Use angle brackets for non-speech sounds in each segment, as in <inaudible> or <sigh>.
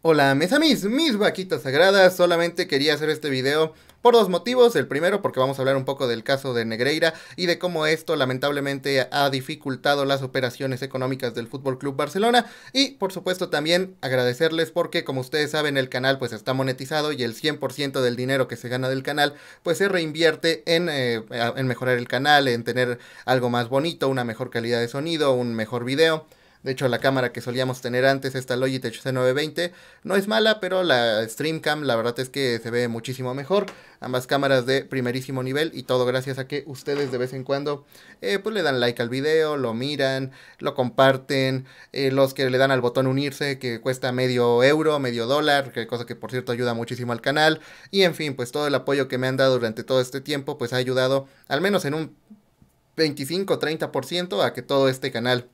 Hola mis amis, mis vaquitas sagradas, solamente quería hacer este video por dos motivos, el primero porque vamos a hablar un poco del caso de Negreira y de cómo esto lamentablemente ha dificultado las operaciones económicas del Fútbol Club Barcelona y por supuesto también agradecerles porque como ustedes saben el canal pues está monetizado y el 100% del dinero que se gana del canal pues se reinvierte en, eh, en mejorar el canal, en tener algo más bonito, una mejor calidad de sonido, un mejor video de hecho, la cámara que solíamos tener antes, esta Logitech C920, no es mala, pero la Streamcam la verdad es que se ve muchísimo mejor. Ambas cámaras de primerísimo nivel y todo gracias a que ustedes de vez en cuando eh, pues le dan like al video, lo miran, lo comparten, eh, los que le dan al botón unirse que cuesta medio euro, medio dólar, cosa que por cierto ayuda muchísimo al canal. Y en fin, pues todo el apoyo que me han dado durante todo este tiempo pues ha ayudado al menos en un 25-30% a que todo este canal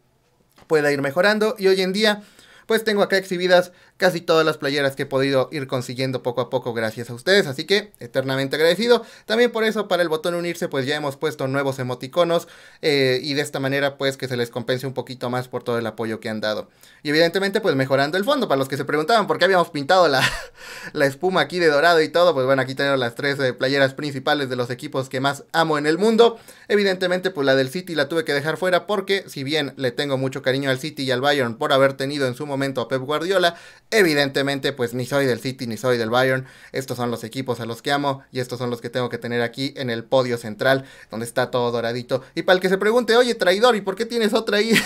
pueda ir mejorando y hoy en día pues tengo acá exhibidas casi todas las playeras que he podido ir consiguiendo poco a poco gracias a ustedes, así que eternamente agradecido. También por eso para el botón unirse pues ya hemos puesto nuevos emoticonos eh, y de esta manera pues que se les compense un poquito más por todo el apoyo que han dado. Y evidentemente pues mejorando el fondo, para los que se preguntaban por qué habíamos pintado la, <laughs> la espuma aquí de dorado y todo, pues bueno, aquí tenemos las tres eh, playeras principales de los equipos que más amo en el mundo. Evidentemente pues la del City la tuve que dejar fuera porque si bien le tengo mucho cariño al City y al Bayern por haber tenido en su momento momento a Pep Guardiola. Evidentemente, pues ni soy del City ni soy del Bayern. Estos son los equipos a los que amo y estos son los que tengo que tener aquí en el podio central, donde está todo doradito. Y para el que se pregunte, oye, traidor, ¿y por qué tienes otra ahí? <laughs>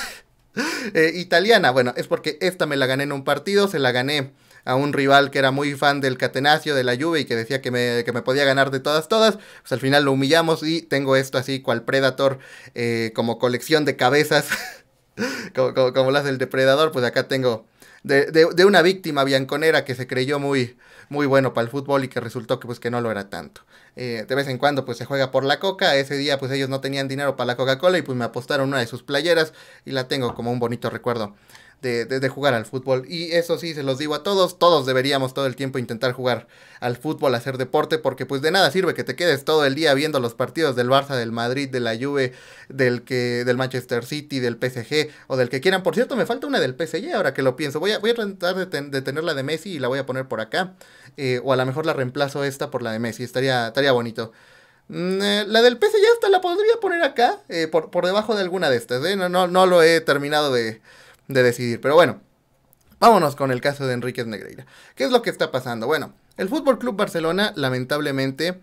Eh, italiana, bueno, es porque esta me la gané en un partido, se la gané a un rival que era muy fan del Catenacio, de la lluvia y que decía que me, podía ganar de todas, todas. Pues al final lo humillamos y tengo esto así, cual Predator, eh, como colección de cabezas. <laughs> <laughs> como, como, hace las del depredador, pues acá tengo de, una víctima bianconera que se creyó muy, muy bueno para el fútbol y que resultó que pues que no lo era tanto. Eh, de vez en cuando pues se juega por la coca, ese día pues ellos no tenían dinero para la Coca-Cola y pues me apostaron una de sus playeras y la tengo como un bonito recuerdo de, jugar al fútbol. Y eso sí, se los digo a todos, todos deberíamos todo el tiempo intentar jugar al fútbol, hacer deporte, porque pues de nada sirve que te quedes todo el día viendo los partidos del Barça, del Madrid, de la Juve, del, que, del Manchester City, del PSG o del que quieran. Por cierto, me falta una del PSG, ahora que lo pienso. Voy a, voy a tratar de, tener la de Messi y la voy a poner por acá. Eh, o a lo mejor la reemplazo esta por la de Messi, estaría, estaría bonito. Mm, eh, la del PSG ya hasta la podría poner acá, eh, por, por, debajo de alguna de estas. No, no, no lo he terminado de, de decidir. Pero bueno, vámonos con el caso de Enrique Negreira. ¿Qué es lo que está pasando? Bueno, el Fútbol Club Barcelona, lamentablemente,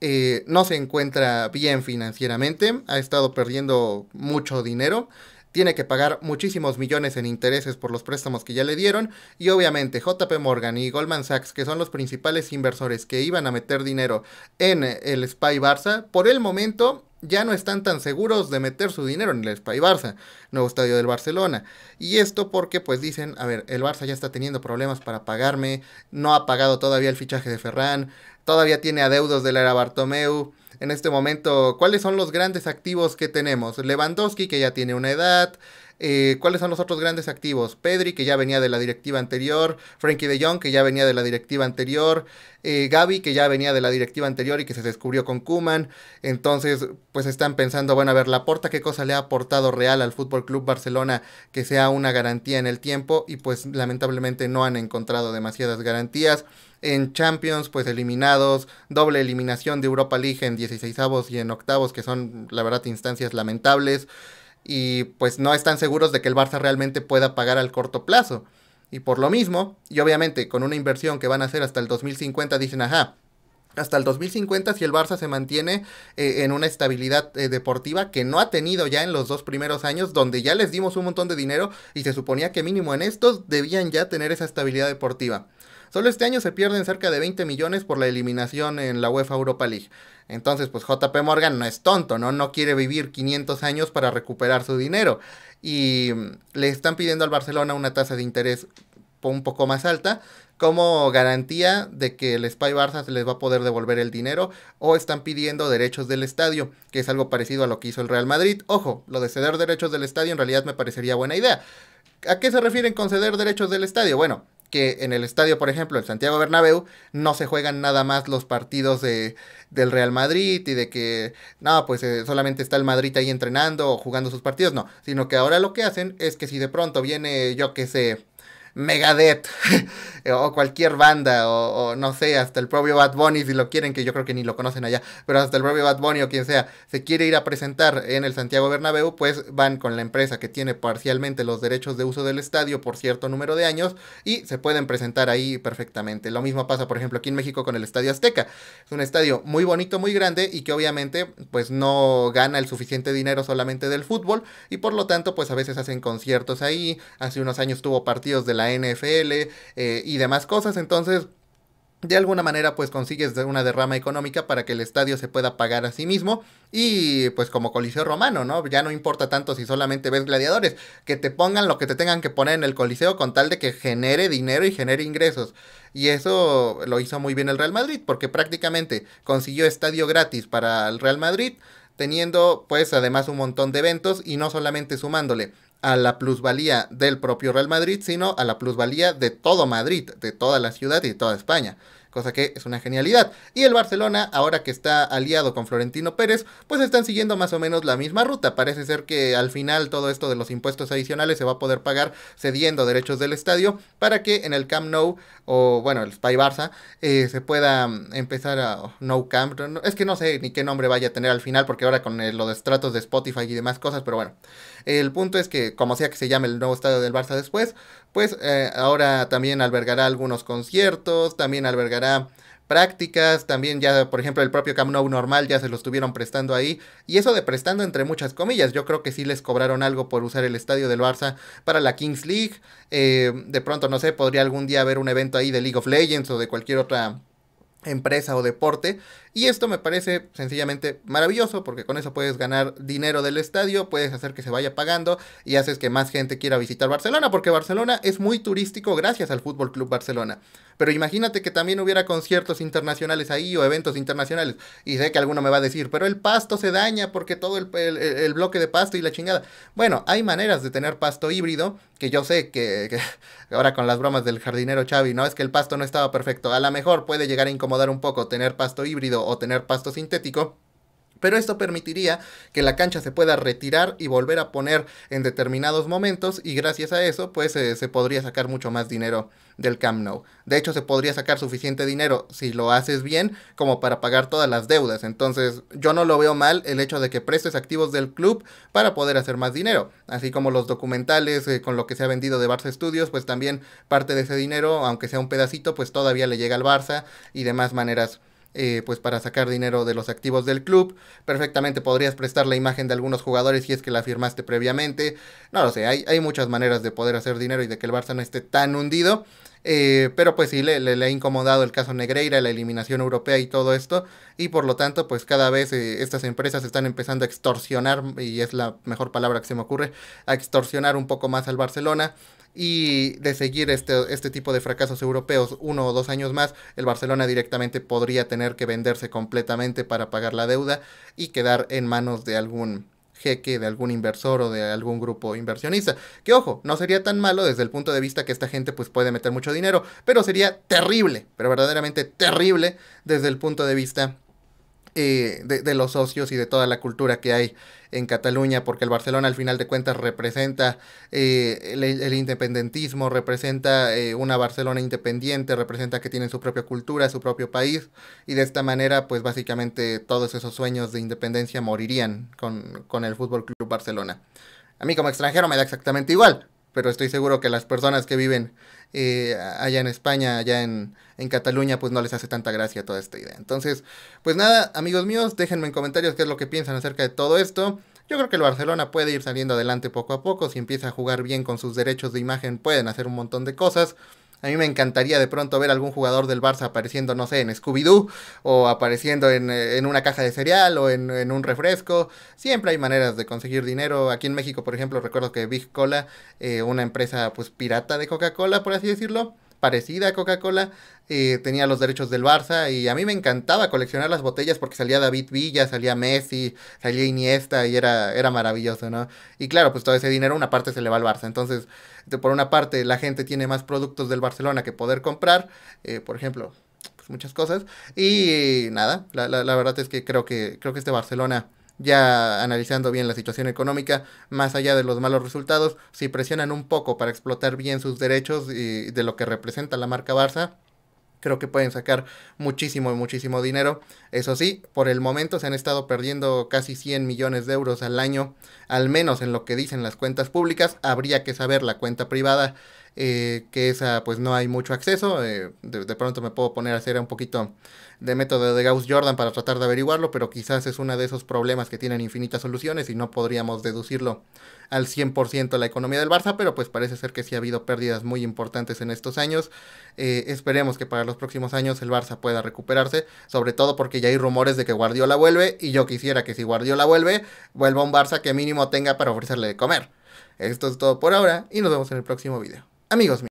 eh, no se encuentra bien financieramente, ha estado perdiendo mucho dinero. Tiene que pagar muchísimos millones en intereses por los préstamos que ya le dieron. Y obviamente JP Morgan y Goldman Sachs, que son los principales inversores que iban a meter dinero en el Spy Barça, por el momento ya no están tan seguros de meter su dinero en el Spy Barça, nuevo estadio del Barcelona. Y esto porque pues dicen, a ver, el Barça ya está teniendo problemas para pagarme, no ha pagado todavía el fichaje de Ferran, todavía tiene adeudos de la era Bartomeu. En este momento, ¿cuáles son los grandes activos que tenemos? Lewandowski, que ya tiene una edad, eh, ¿Cuáles son los otros grandes activos? Pedri, que ya venía de la directiva anterior, Frankie de Jong, que ya venía de la directiva anterior, eh, Gaby, que ya venía de la directiva anterior y que se descubrió con Kuman. Entonces, pues están pensando, bueno, a ver, la porta qué cosa le ha aportado Real al Fútbol Club Barcelona que sea una garantía en el tiempo, y pues lamentablemente no han encontrado demasiadas garantías en Champions, pues eliminados, doble eliminación de Europa League en 16avos y en octavos, que son la verdad instancias lamentables y pues no están seguros de que el Barça realmente pueda pagar al corto plazo. Y por lo mismo, y obviamente con una inversión que van a hacer hasta el 2050, dicen, ajá, hasta el 2050 si el Barça se mantiene eh, en una estabilidad eh, deportiva que no ha tenido ya en los dos primeros años, donde ya les dimos un montón de dinero y se suponía que mínimo en estos debían ya tener esa estabilidad deportiva. Solo este año se pierden cerca de 20 millones por la eliminación en la UEFA Europa League. Entonces, pues JP Morgan no es tonto, ¿no? No quiere vivir 500 años para recuperar su dinero. Y mm, le están pidiendo al Barcelona una tasa de interés un poco más alta como garantía de que el Spy Barça les va a poder devolver el dinero o están pidiendo derechos del estadio, que es algo parecido a lo que hizo el Real Madrid. Ojo, lo de ceder derechos del estadio en realidad me parecería buena idea. ¿A qué se refieren con ceder derechos del estadio? Bueno, que en el estadio, por ejemplo, el Santiago Bernabéu, no se juegan nada más los partidos de, del Real Madrid y de que, no, pues eh, solamente está el Madrid ahí entrenando o jugando sus partidos, no, sino que ahora lo que hacen es que si de pronto viene, yo que sé, Megadeth <laughs> o cualquier banda o, no sé, hasta el propio Bad Bunny si lo quieren, que yo creo que ni lo conocen allá, pero hasta el propio Bad Bunny o quien sea se quiere ir a presentar en el Santiago Bernabéu, pues van con la empresa que tiene parcialmente los derechos de uso del estadio por cierto número de años y se pueden presentar ahí perfectamente. Lo mismo pasa, por ejemplo, aquí en México con el Estadio Azteca. Es un estadio muy bonito, muy grande y que obviamente pues no gana el suficiente dinero solamente del fútbol y por lo tanto pues a veces hacen conciertos ahí. Hace unos años tuvo partidos de la NFL eh, y demás cosas. Entonces, de alguna manera pues consigues una derrama económica para que el estadio se pueda pagar a sí mismo y pues como Coliseo Romano, ¿no? Ya no importa tanto si solamente ves gladiadores, que te pongan lo que te tengan que poner en el Coliseo con tal de que genere dinero y genere ingresos. Y eso lo hizo muy bien el Real Madrid porque prácticamente consiguió estadio gratis para el Real Madrid teniendo pues además un montón de eventos y no solamente sumándole a la plusvalía del propio Real Madrid, sino a la plusvalía de todo Madrid, de toda la ciudad y de toda España cosa que es una genialidad. Y el Barcelona, ahora que está aliado con Florentino Pérez, pues están siguiendo más o menos la misma ruta. Parece ser que al final todo esto de los impuestos adicionales se va a poder pagar cediendo derechos del estadio para que en el Camp Nou o bueno, el Spy Barça eh, se pueda mm, empezar a oh, No Camp. es que no sé ni qué nombre vaya a tener al final porque ahora con eh, los estratos de Spotify y demás cosas, pero bueno, el punto es que como sea que se llame el nuevo estadio del Barça después, pues eh, ahora también albergará algunos conciertos, también albergará prácticas, también ya, por ejemplo, el propio Camp Nou normal ya se lo estuvieron prestando ahí, y eso de prestando entre muchas comillas, yo creo que sí les cobraron algo por usar el estadio del Barça para la Kings League, eh, de pronto, no sé, podría algún día haber un evento ahí de League of Legends o de cualquier otra empresa o deporte. Y esto me parece sencillamente maravilloso porque con eso puedes ganar dinero del estadio, puedes hacer que se vaya pagando y haces que más gente quiera visitar Barcelona porque Barcelona es muy turístico gracias al Fútbol Club Barcelona. Pero imagínate que también hubiera conciertos internacionales ahí o eventos internacionales. Y sé que alguno me va a decir, pero el pasto se daña porque todo el, el, bloque de pasto y la chingada. Bueno, hay maneras de tener pasto híbrido, que yo sé que, que <laughs> ahora con las bromas del jardinero Xavi, no es que el pasto no estaba perfecto. A lo mejor puede llegar a incomodar un poco tener pasto híbrido o tener pasto sintético pero esto permitiría que la cancha se pueda retirar y volver a poner en determinados momentos y gracias a eso pues eh, se podría sacar mucho más dinero del Camp Nou. De hecho se podría sacar suficiente dinero si lo haces bien como para pagar todas las deudas. Entonces yo no lo veo mal el hecho de que prestes activos del club para poder hacer más dinero. Así como los documentales eh, con lo que se ha vendido de Barça Studios pues también parte de ese dinero aunque sea un pedacito pues todavía le llega al Barça y de más maneras eh, pues para sacar dinero de los activos del club. Perfectamente podrías prestar la imagen de algunos jugadores si es que la firmaste previamente. No lo sé, hay, hay muchas maneras de poder hacer dinero y de que el Barça no esté tan hundido. Eh, pero pues sí, le, ha incomodado el caso Negreira, la eliminación europea y todo esto. Y por lo tanto, pues cada vez eh, estas empresas están empezando a extorsionar, y es la mejor palabra que se me ocurre, a extorsionar un poco más al Barcelona. Y de seguir este, este tipo de fracasos europeos uno o dos años más, el Barcelona directamente podría tener que venderse completamente para pagar la deuda y quedar en manos de algún jeque de algún inversor o de algún grupo inversionista. Que ojo, no sería tan malo desde el punto de vista que esta gente pues puede meter mucho dinero, pero sería terrible, pero verdaderamente terrible desde el punto de vista eh, de, los socios y de toda la cultura que hay en Cataluña, porque el Barcelona al final de cuentas representa eh, el, independentismo, representa eh, una Barcelona independiente, representa que tienen su propia cultura, su propio país, y de esta manera pues básicamente todos esos sueños de independencia morirían con, con el Fútbol Club Barcelona. A mí como extranjero me da exactamente igual, pero estoy seguro que las personas que viven eh, allá en España, allá en, en, Cataluña, pues no les hace tanta gracia toda esta idea. Entonces, pues nada, amigos míos, déjenme en comentarios qué es lo que piensan acerca de todo esto. Yo creo que el Barcelona puede ir saliendo adelante poco a poco, si empieza a jugar bien con sus derechos de imagen pueden hacer un montón de cosas. A mí me encantaría de pronto ver algún jugador del Barça apareciendo, no sé, en Scooby-Doo o apareciendo en, eh, una caja de cereal o en, un refresco. Siempre hay maneras de conseguir dinero. Aquí en México, por ejemplo, recuerdo que Big Cola, eh, una empresa pues pirata de Coca-Cola, por así decirlo, parecida a Coca-Cola, eh, tenía los derechos del Barça y a mí me encantaba coleccionar las botellas porque salía David Villa, salía Messi, salía Iniesta y era, era maravilloso, ¿no? Y claro, pues todo ese dinero una parte se le va al Barça. Entonces, por una parte la gente tiene más productos del Barcelona que poder comprar, eh, por ejemplo, pues muchas cosas. Y nada, la, la verdad es que creo que, creo que este Barcelona ya analizando bien la situación económica, más allá de los malos resultados, si presionan un poco para explotar bien sus derechos y de lo que representa la marca Barça, creo que pueden sacar muchísimo, muchísimo dinero. Eso sí, por el momento se han estado perdiendo casi 100 millones de euros al año, al menos en lo que dicen las cuentas públicas. Habría que saber la cuenta privada eh, que esa pues no hay mucho acceso. Eh, de, pronto me puedo poner a hacer un poquito de método de Gauss-Jordan para tratar de averiguarlo, pero quizás es uno de esos problemas que tienen infinitas soluciones y no podríamos deducirlo al 100% la economía del Barça, pero pues parece ser que sí ha habido pérdidas muy importantes en estos años. Eh, esperemos que para los próximos años el Barça pueda recuperarse, sobre todo porque ya hay rumores de que Guardiola vuelve y yo quisiera que si Guardiola vuelve, vuelva un Barça que mínimo tenga para ofrecerle de comer. Esto es todo por ahora y nos vemos en el próximo video. Amigos míos.